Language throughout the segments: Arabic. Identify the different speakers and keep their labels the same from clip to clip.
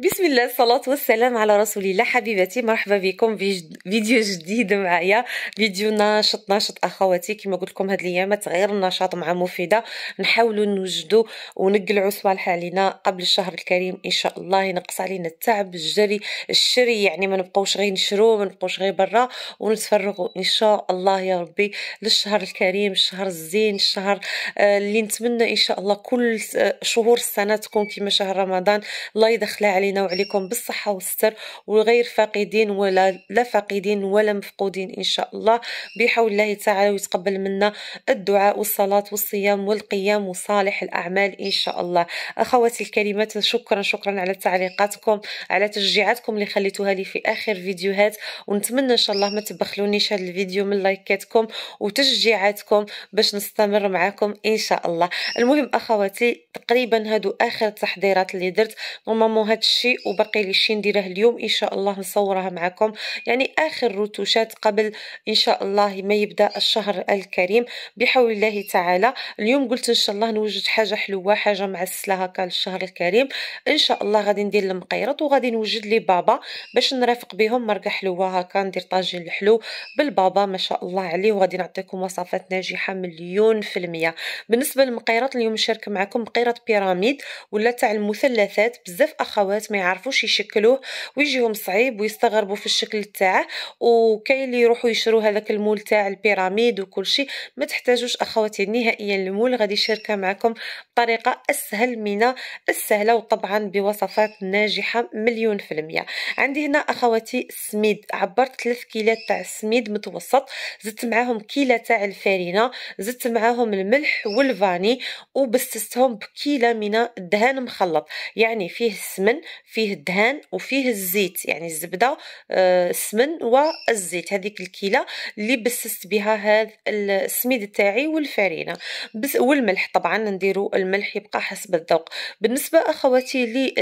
Speaker 1: بسم الله الصلاة والسلام على رسول الله حبيباتي مرحبا بكم في فيديو جديد معايا فيديو ناشط ناشط اخواتي كما قلت لكم هاد الايامات غير النشاط مع مفيدة نحاولوا نوجدوا ونقلعوا صوالح علينا قبل الشهر الكريم ان شاء الله ينقص علينا التعب الجري الشري يعني ما نبقاوش غير نشرو ما نبقاوش غير برا ونتفرغوا ان شاء الله يا ربي للشهر الكريم الشهر الزين الشهر آه، اللي نتمنى ان شاء الله كل آه، شهور السنة تكون كما شهر رمضان الله يدخلها علينا علينا وعليكم بالصحة والستر وغير فاقدين ولا لا فاقدين ولا مفقودين إن شاء الله بحول الله تعالى ويتقبل منا الدعاء والصلاة والصيام والقيام وصالح الأعمال إن شاء الله أخواتي الكريمات شكرا شكرا على تعليقاتكم على تشجيعاتكم اللي خليتوها لي في آخر فيديوهات ونتمنى إن شاء الله ما تبخلونيش هذا الفيديو من لايكاتكم وتشجيعاتكم باش نستمر معاكم إن شاء الله المهم أخواتي تقريبا هادو آخر التحضيرات اللي درت نورمالمون هادشي الشيء وبقي لي شيء نديره اليوم ان شاء الله نصورها معكم يعني اخر رتوشات قبل ان شاء الله ما يبدا الشهر الكريم بحول الله تعالى اليوم قلت ان شاء الله نوجد حاجه حلوه حاجه معسله هكا للشهر الكريم ان شاء الله غادي ندير المقيرط وغادي نوجد لي بابا باش نرافق بهم مرقه حلوه هكا ندير طاجين الحلو بالبابا ما شاء الله عليه وغادي نعطيكم وصفات ناجحه مليون في المية بالنسبه للمقيرط اليوم نشارك معكم مقيرط بيراميد ولا تاع المثلثات بزاف اخوات ما يعرفوش يشكلوه ويجيهم صعيب ويستغربوا في الشكل تاعه وكاين اللي يروحوا يشرو هذاك المول تاع البيراميد وكل شيء ما تحتاجوش اخواتي نهائيا المول غادي يشاركها معكم بطريقه اسهل من السهله وطبعا بوصفات ناجحه مليون في المية عندي هنا اخواتي السميد عبرت 3 كيلات تاع السميد متوسط زدت معاهم كيله تاع الفارينه زدت معاهم الملح والفاني وبستهم بكيله من الدهان مخلط يعني فيه السمن فيه الدهان وفيه الزيت يعني الزبده آه، السمن والزيت هذيك الكيله اللي بسست بها هذا السميد تاعي والفرينه بس والملح طبعا نديرو الملح يبقى حسب الذوق بالنسبه اخواتي لي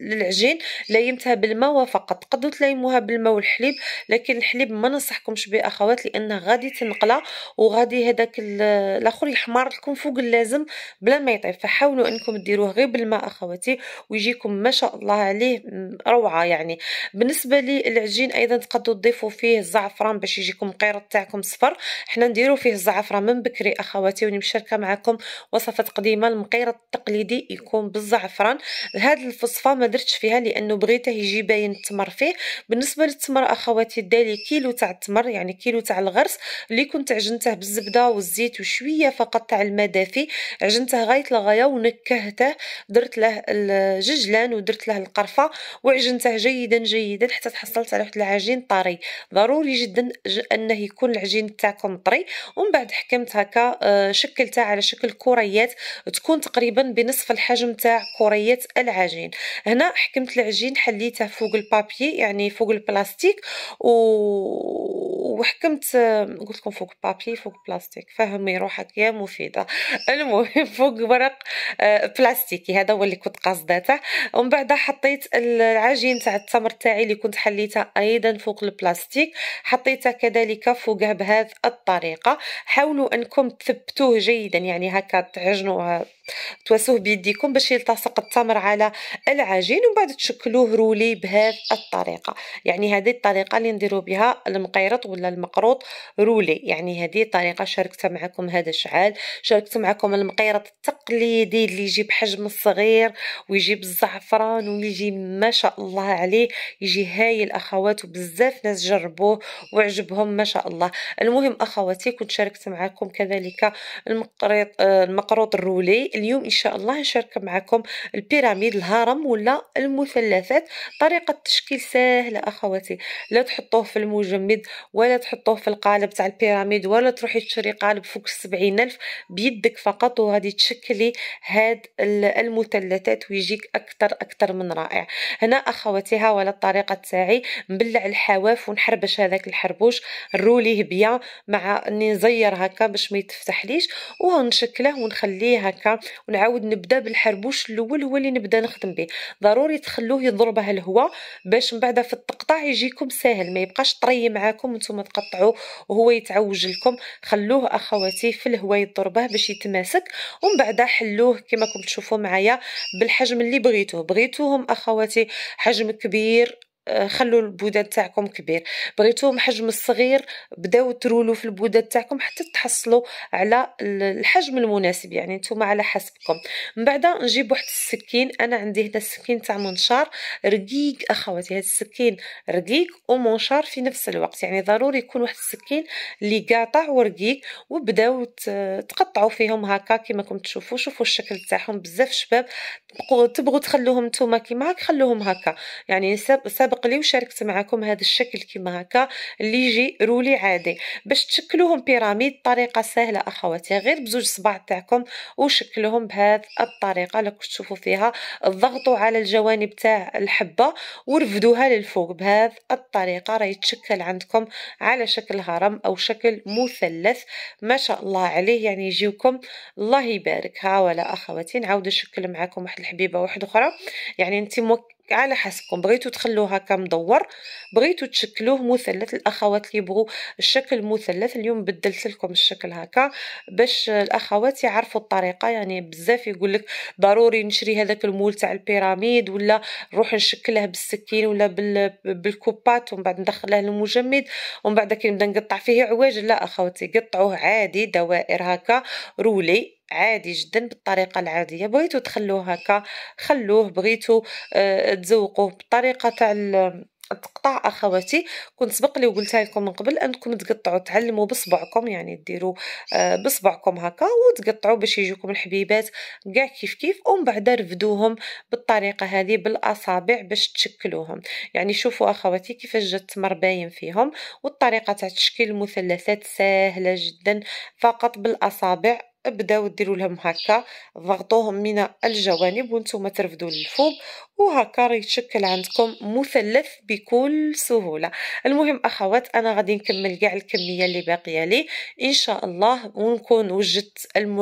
Speaker 1: العجين لايمتها بالماء فقط قدو تليموها بالماء والحليب لكن الحليب ما ننصحكمش به اخوات لانه غادي تنقلى وغادي هذاك الاخر يحمر لكم فوق اللازم بلا ما يطيب فحاولوا انكم ديروه غير بالماء اخواتي اخواتي ويجيكم ما شاء الله عليه روعه يعني بالنسبه للعجين ايضا تقدروا تضيفوا فيه الزعفران باش يجيكم القيرط تاعكم صفر حنا نديروا فيه الزعفران من بكري اخواتي وني مشاركه معكم وصفه قديمه المقيرط التقليدي يكون بالزعفران هذا الفصفه ما درتش فيها لانه بغيته يجي باين التمر فيه بالنسبه للتمر اخواتي دالي كيلو تاع التمر يعني كيلو تاع الغرس اللي كنت عجنته بالزبده والزيت وشويه فقط تاع المدافي عجنته غايه للغايه ونكهته درت له الججلان ودرت له القرفه وعجنته جيدا جيدا حتى تحصلت على واحد العجين طري ضروري جدا انه يكون العجين تاعكم طري ومن بعد حكمت هكا آه، شكلتها على شكل كريات تكون تقريبا بنصف الحجم تاع كريات العجين هنا حكمت العجين حليته فوق البابي يعني فوق البلاستيك و وحكمت آه، قلت لكم فوق بابي فوق بلاستيك فهمي روحك يا مفيده المهم فوق ورق آه، بلاستيكي هذا هو اللي كنت قصداته ومن بعد حطيت العجين تاع التمر تاعي اللي كنت حليته ايضا فوق البلاستيك حطيته كذلك فوقه بهذا الطريقة حاولوا أنكم تثبتوه جيدا يعني هكا تعجنوه تواسوه بيديكم باش يلتصق التمر على العجين ومن بعد تشكلوه رولي بهذه الطريقة يعني هذه الطريقة اللي نديرو بها المقيرط ولا المقروط رولي يعني هذه الطريقة شاركت معكم هذا الشعال شاركت معكم المقيرط التقليدي اللي يجي بحجم صغير ويجي بالزعفران ويجي ما شاء الله عليه يجي هايل أخوات وبزاف ناس جربوه وعجبهم ما شاء الله المهم اخ اخواتي كنت شاركت معكم كذلك المقريط المقروط الرولي اليوم ان شاء الله نشارك معكم البيراميد الهرم ولا المثلثات طريقه تشكيل سهله اخواتي لا تحطوه في المجمد ولا تحطوه في القالب تاع البيراميد ولا تروحي تشري قالب فوق السبعين الف بيدك فقط وغادي تشكلي هاد المثلثات ويجيك اكثر اكثر من رائع هنا اخواتي ها ولا الطريقه تاعي نبلع الحواف ونحربش هذاك الحربوش نروليه بيا مع اني نزير هكا باش ما يتفتحليش ونشكله ونخليه هكا ونعاود نبدا بالحربوش الاول هو اللي نبدا نخدم به ضروري تخلوه يضربه الهواء باش من بعد في التقطاع يجيكم ساهل ما يبقاش طري معاكم نتوما تقطعوه وهو يتعوج لكم خلوه اخواتي في الهواء يضربه باش يتماسك ومن بعد حلوه كما كنتم تشوفوا معايا بالحجم اللي بغيتوه بغيتوهم اخواتي حجم كبير خلوا البودة تاعكم كبير بغيتوهم حجم الصغير بداو ترولوا في البودة تاعكم حتى تحصلوا على الحجم المناسب يعني نتوما على حسبكم من بعد نجيب واحد السكين انا عندي هنا السكين تاع منشار رقيق اخواتي هذا السكين رقيق ومنشار في نفس الوقت يعني ضروري يكون واحد السكين اللي قاطع ورقيق وبداو تقطعوا فيهم هكا كما راكم تشوفوا شوفوا الشكل تاعهم بزاف شباب تبغوا تخلوهم نتوما كيما هاك خلوهم هكا يعني سابق سبق لي وشاركت معكم هذا الشكل كيما هكا اللي يجي رولي عادي باش تشكلوهم بيراميد طريقه سهله اخواتي غير بزوج صباع تاعكم وشكلوهم بهذه الطريقه اللي تشوفوا فيها ضغطوا على الجوانب تاع الحبه ورفدوها للفوق بهذه الطريقه راه يتشكل عندكم على شكل هرم او شكل مثلث ما شاء الله عليه يعني يجيوكم الله يبارك ها ولا اخواتي نعاود نشكل معكم واحد الحبيبه واحده اخرى يعني انت على حسبكم بغيتو تخلوه هكا مدور بغيتو تشكلوه مثلث الاخوات اللي يبغوا الشكل مثلث اليوم بدلت لكم الشكل هكا باش الاخوات يعرفوا الطريقه يعني بزاف يقول لك ضروري نشري هذاك المول تاع البيراميد ولا نروح نشكله بالسكين ولا بالكوبات ومن بعد ندخله للمجمد ومن بعد كي نبدا نقطع فيه عواج لا اخواتي قطعوه عادي دوائر هكا رولي عادي جدا بالطريقة العادية بغيتو تخلوه هكا خلوه بغيتو آه، تزوقوه بالطريقة تاع تقطع اخواتي كنت سبق لي وقلتها لكم من قبل انكم تقطعوا تعلموا بصبعكم يعني ديروا آه، بصبعكم هكا وتقطعوا باش يجيكم الحبيبات كاع كيف كيف ومن بعد رفدوهم بالطريقه هذه بالاصابع باش تشكلوهم يعني شوفوا اخواتي كيفاش جات التمر باين فيهم والطريقه تاع تشكيل المثلثات سهله جدا فقط بالاصابع بداو ديروا لهم هكا ضغطوهم من الجوانب وانتم ترفدوا للفوق وهكا راه يتشكل عندكم مثلث بكل سهوله المهم اخوات انا غادي نكمل كاع الكميه اللي باقيه لي ان شاء الله ونكون وجدت الم...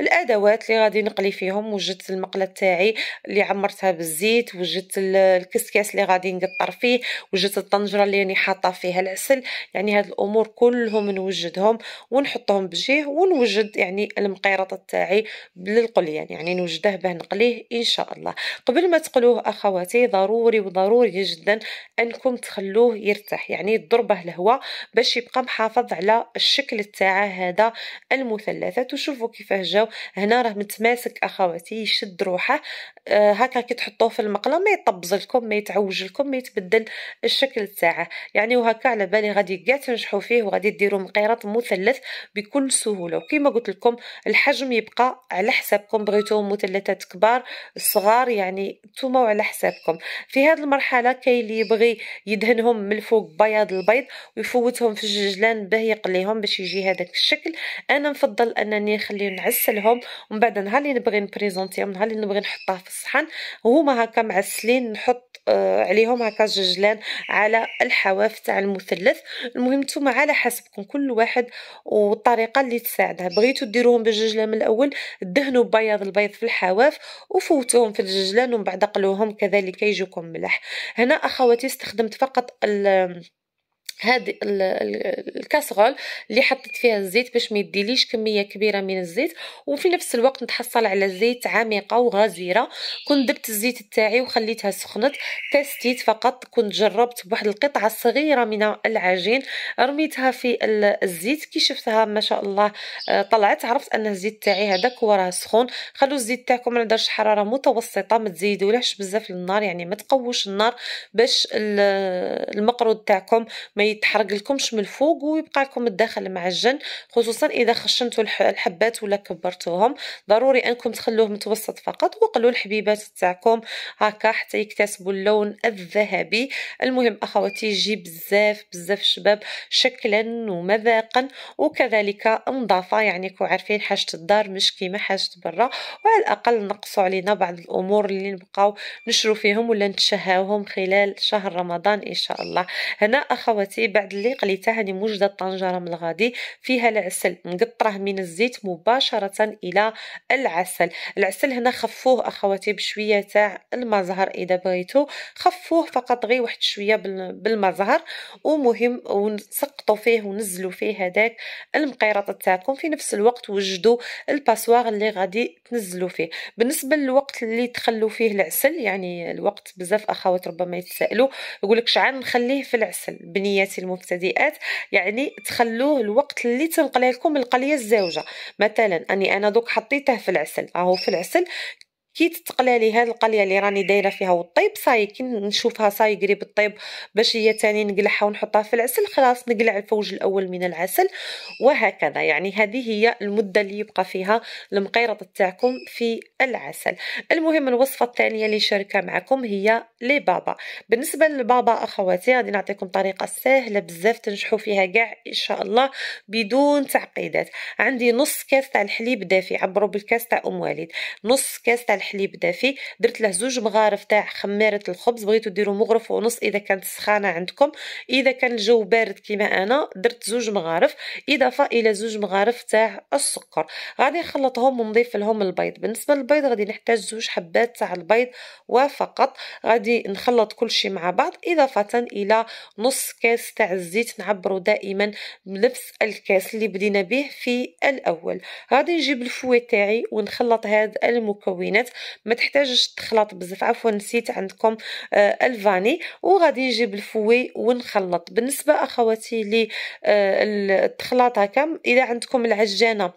Speaker 1: الادوات اللي غادي نقلي فيهم وجدت المقله تاعي اللي عمرتها بالزيت وجدت الكسكاس اللي غادي نقطر فيه وجدت الطنجره اللي راني حاطه فيها العسل يعني هاد الامور كلهم نوجدهم ونحطهم بجيه ونوجد يعني المقيرطه تاعي بالقليان يعني, يعني نوجده باه نقليه ان شاء الله قبل ما تقلوه اخواتي ضروري وضروري جدا انكم تخلوه يرتاح يعني ضربه الهواء باش يبقى محافظ على الشكل تاعه هذا المثلثات وشوفوا كيفاه جاو هنا راه متماسك اخواتي يشد روحه آه، هكا كي تحطوه في المقله ما يطبز لكم ما يتعوج لكم ما يتبدل الشكل تاعه يعني وهكا على بالي غادي كاع تنجحوا فيه وغادي ديروا مقيرط مثلث بكل سهوله وكيما قلت قلت لكم الحجم يبقى على حسابكم بغيتو مثلثات كبار صغار يعني نتوما على حسابكم في هذه المرحله كاين اللي يبغي يدهنهم من الفوق بياض البيض ويفوتهم في الججلان باه يقليهم باش يجي هذاك الشكل انا نفضل انني نخليه نعسلهم ومن بعد نهار اللي نبغي نبريزونتيهم نهار اللي نبغي نحطها في الصحن هما هكا معسلين نحط آه، عليهم هكا ججلان على الحواف تاع المثلث المهم نتوما على حسبكم كل واحد والطريقه اللي تساعده بغي حبيتو ديروهم بالججله من الاول دهنوا بياض البيض في الحواف وفوتوهم في الججلان ومن بعد قلوهم كذلك يجيكم ملح هنا اخواتي استخدمت فقط هاد الكاسرول اللي حطيت فيها الزيت باش ما يديليش كميه كبيره من الزيت وفي نفس الوقت نتحصل على زيت عميقه وغزيره كنت دبت الزيت تاعي وخليتها سخنت تستيت فقط كنت جربت بواحد القطعه صغيره من العجين رميتها في الزيت كي شفتها ما شاء الله آه، طلعت عرفت ان الزيت تاعي هذاك وراه سخون خلو الزيت تاعكم على درجه حراره متوسطه ما تزيدولهش بزاف النار يعني ما تقوش النار باش المقرود تاعكم ما يتحرق لكمش من الفوق ويبقى لكم الداخل معجن خصوصا اذا خشنتوا الحبات ولا كبرتوهم ضروري انكم تخلوه متوسط فقط وقلوا الحبيبات تاعكم هكا حتى يكتسبوا اللون الذهبي المهم اخواتي يجي بزاف بزاف شباب شكلا ومذاقا وكذلك انضافه يعني كو عارفين حاجه الدار مش كيما حاجه برا وعلى الاقل نقصوا علينا بعض الامور اللي نبقاو نشرو فيهم ولا نتشهاوهم خلال شهر رمضان ان شاء الله هنا اخواتي درتي بعد اللي قليتها هذه يعني موجده الطنجره من الغادي فيها العسل مقطره من الزيت مباشره الى العسل العسل هنا خفوه اخواتي بشويه تاع المزهر اذا بغيتو خفوه فقط غير واحد شويه بالمزهر ومهم ونسقطوا فيه ونزلوا فيه هذاك المقيرط تاعكم في نفس الوقت وجدوا الباسوار اللي غادي تنزلوا فيه بالنسبه للوقت اللي تخلوا فيه العسل يعني الوقت بزاف اخوات ربما يتسائلوا يقولك لك شحال نخليه في العسل بنيه الفنيات المبتدئات يعني تخلوه الوقت اللي تنقله لكم القليه الزوجه مثلا اني انا دوك حطيته في العسل اهو في العسل كي تتقلى لي هاد القليه اللي راني دايره فيها والطيب صاي كي نشوفها صاي قريب الطيب باش هي تاني نقلعها ونحطها في العسل خلاص نقلع الفوج الاول من العسل وهكذا يعني هذه هي المده اللي يبقى فيها المقيرط تاعكم في العسل المهم الوصفه الثانيه اللي شاركها معكم هي لي بابا بالنسبه للبابا اخواتي غادي نعطيكم طريقه سهله بزاف تنجحوا فيها كاع ان شاء الله بدون تعقيدات عندي نص كاس تاع الحليب دافي عبروا بالكاس تاع ام والد نص كاس تاع الحليب دافي درت له زوج مغارف تاع خماره الخبز بغيتو ديروا مغرف ونص اذا كانت سخانه عندكم اذا كان الجو بارد كيما انا درت زوج مغارف اضافه الى زوج مغارف تاع السكر غادي نخلطهم ونضيف لهم البيض بالنسبه للبيض غادي نحتاج زوج حبات تاع البيض وفقط غادي نخلط كل شيء مع بعض اضافه الى نص كاس تاع الزيت نعبروا دائما بنفس الكاس اللي بدينا به في الاول غادي نجيب الفوي تاعي ونخلط هاد المكونات ما تحتاجش تخلط بزاف عفوا نسيت عندكم آه، الفاني وغادي نجيب الفوي ونخلط بالنسبه اخواتي للتخلاط آه، كم اذا عندكم العجانه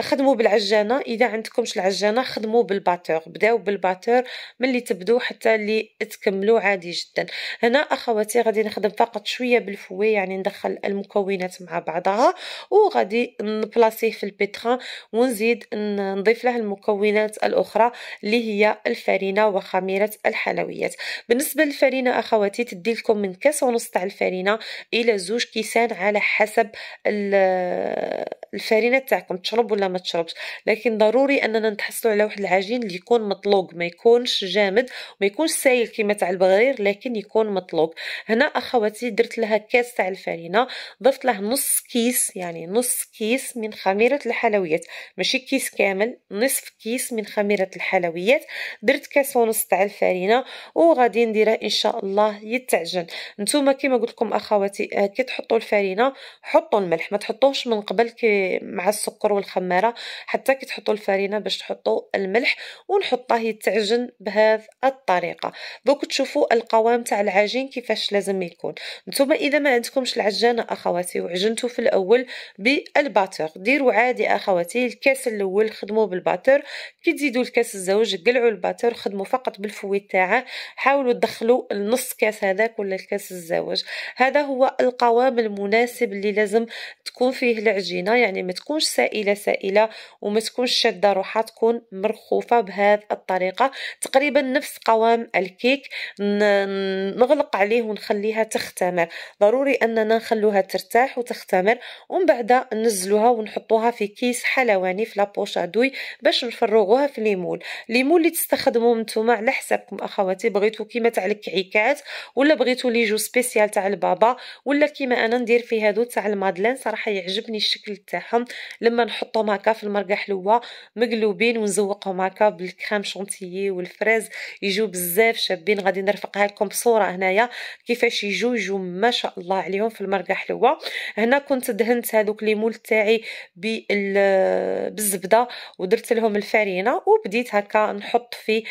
Speaker 1: خدموا بالعجانه اذا عندكمش العجانه خدموا بالباتور بداو بالباتور ملي تبدو حتى اللي تكملوا عادي جدا هنا اخواتي غادي نخدم فقط شويه بالفوي يعني ندخل المكونات مع بعضها وغادي نبلاسيه في البيتران ونزيد نضيف له المكونات الاخرى اللي هي الفرينه وخميره الحلويات بالنسبه للفرينه اخواتي تدي لكم من كاس ونص تاع الفرينه الى زوج كيسان على حسب الفرينه تاعكم تشرب ولا ما تشربش لكن ضروري اننا نتحصلوا على واحد العجين اللي يكون مطلوق ما يكونش جامد وما يكونش سايل كيما تاع البغرير لكن يكون مطلوق هنا اخواتي درت لها كاس تاع الفرينه ضفت له نص كيس يعني نص كيس من خميره الحلويات ماشي كيس كامل نصف كيس من خميره الحلويات الحلويات درت كاس ونص تاع الفارينه وغادي نديرها ان شاء الله يتعجن نتوما كما قلت لكم اخواتي آه، كي تحطوا الفارينه حطوا الملح ما تحطوهش من قبل كي مع السكر والخماره حتى كي تحطوا الفارينه باش تحطوا الملح ونحطه يتعجن بهذا الطريقه دوك تشوفوا القوام تاع العجين كيفاش لازم يكون نتوما اذا ما عندكمش العجانه اخواتي وعجنتوا في الاول بالباتور ديروا عادي اخواتي الكاس الاول خدموه بالباتور كي تزيدوا الكاس الزاوية الزوج قلعوا الباتور خدموا فقط بالفويت تاعه حاولوا تدخلوا النص كاس هذاك ولا الكاس الزواج هذا هو القوام المناسب اللي لازم تكون فيه العجينه يعني ما تكونش سائله سائله وما تكونش شاده روحها تكون مرخوفه بهذه الطريقه تقريبا نفس قوام الكيك نغلق عليه ونخليها تختمر ضروري اننا نخلوها ترتاح وتختمر ومن بعد نزلوها ونحطوها في كيس حلواني في لابوش ادوي باش نفرغوها في ليمول لي مول اللي تستخدمو نتوما على حسابكم اخواتي بغيتو كيما تاع الكعيكات ولا بغيتو لي جو سبيسيال تاع البابا ولا كيما انا ندير في هادو تاع المادلين صراحه يعجبني الشكل تاعهم لما نحطهم هكا في المرقه حلوه مقلوبين ونزوقهم هكا بالكريم شونتيي والفريز يجوا بزاف شابين غادي نرفقها لكم بصوره هنايا كيفاش يجوا يجوا ما شاء الله عليهم في المرقه حلوه هنا كنت دهنت هذوك لي مول تاعي بالزبده ودرت لهم الفرينه وبديت هكا هكا نحط فيه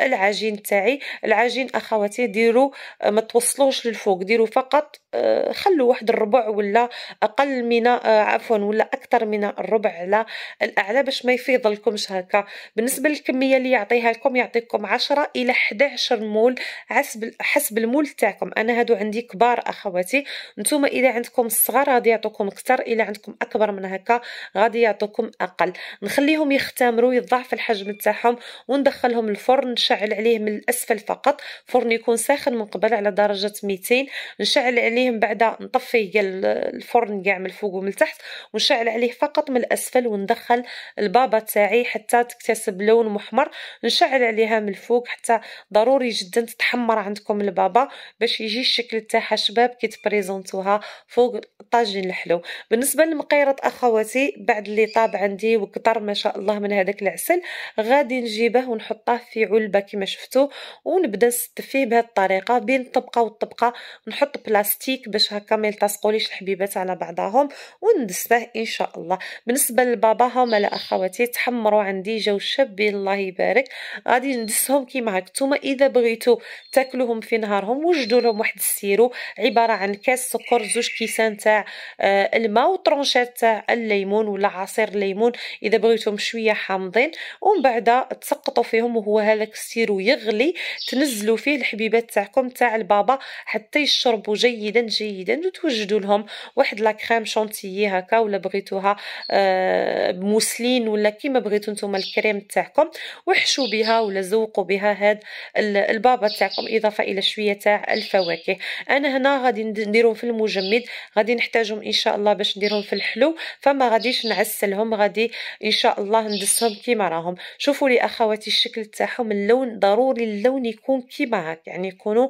Speaker 1: العجين تاعي العجين اخواتي ديروا ما توصلوش للفوق ديروا فقط آه، خلوا واحد الربع ولا اقل من آه، عفوا ولا اكثر من الربع على الاعلى باش ما يفيض لكمش هكا بالنسبه للكميه اللي يعطيها لكم يعطيكم 10 الى 11 مول حسب حسب المول تاعكم انا هادو عندي كبار اخواتي نتوما اذا عندكم الصغار غادي يعطوكم اكثر الى عندكم اكبر من هكا غادي يعطوكم اقل نخليهم يختمروا يضعف الحجم تاعهم وندخلهم الفرن نشعل عليه من الاسفل فقط فرن يكون ساخن من قبل على درجه 200 نشعل عليه غادي من بعد نطفي ديال الفرن كاع من الفوق ومن التحت ونشعل عليه فقط من الاسفل وندخل البابا تاعي حتى تكتسب لون محمر نشعل عليها من الفوق حتى ضروري جدا تتحمر عندكم البابا باش يجي الشكل تاعها شباب كي تبريزونتوها فوق الطاجين الحلو بالنسبه لمقيره اخواتي بعد اللي طاب عندي وكثر ما شاء الله من هذاك العسل غادي نجيبه ونحطه في علبه كما شفتوا ونبدا نستف فيه بهذه الطريقه بين الطبقه والطبقه نحط بلاستيك تكتيك باش هكا ما يلتصقوليش الحبيبات على بعضهم وندسته ان شاء الله بالنسبه للبابا هما لا اخواتي تحمروا عندي جاو شابين الله يبارك غادي ندسهم كيما هكا نتوما اذا بغيتو تاكلوهم في نهارهم وجدوا لهم واحد السيرو عباره عن كاس سكر زوج كيسان تاع آه، الماء وطرونشات تاع الليمون ولا عصير الليمون اذا بغيتهم شويه حامضين ومن بعد تسقطوا فيهم وهو هذاك السيرو يغلي تنزلوا فيه الحبيبات تاعكم تاع البابا حتى يشربوا جيدا جيدا وتوجدوا لهم واحد لا كريم شونتيي هكا ولا بغيتوها آه، بموسلين ولا كيما بغيتو نتوما الكريم تاعكم وحشوا بها ولا زوقوا بها هاد البابا تاعكم اضافه الى شويه تاع الفواكه انا هنا غادي نديرهم في المجمد غادي نحتاجهم ان شاء الله باش نديرهم في الحلو فما غاديش نعسلهم غادي ان شاء الله ندسهم كيما راهم شوفوا لي اخواتي الشكل تاعهم اللون ضروري اللون يكون كيما هاك يعني يكونوا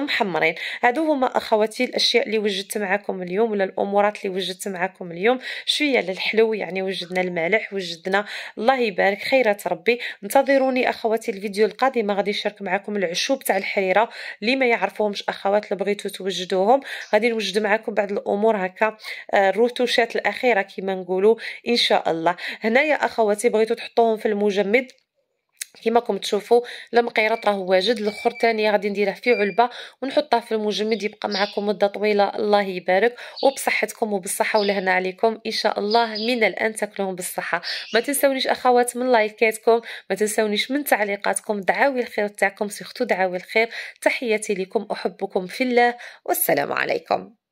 Speaker 1: محمرين هادو هما اخواتي الاشياء اللي وجدت معكم اليوم ولا الامورات اللي وجدت معكم اليوم شويه للحلو يعني وجدنا المالح وجدنا الله يبارك خيرات ربي انتظروني اخواتي الفيديو القادم غادي نشارك معكم العشوب تاع الحريره اللي ما يعرفوهمش اخوات اللي بغيتو توجدوهم غادي نوجد معكم بعض الامور هكا آه، الروتوشات الاخيره كيما نقولوا ان شاء الله هنايا اخواتي بغيتو تحطوهم في المجمد كما راكم تشوفوا المقيرط راه واجد الاخر ثاني غادي نديره في علبه ونحطها في المجمد يبقى معكم مده طويله الله يبارك وبصحتكم وبالصحه ولهنا عليكم ان شاء الله من الان تاكلوهم بالصحه ما تنساونيش اخوات من لايكاتكم ما تنساونيش من تعليقاتكم دعاوي الخير تاعكم سيختو دعاوي الخير تحياتي لكم احبكم في الله والسلام عليكم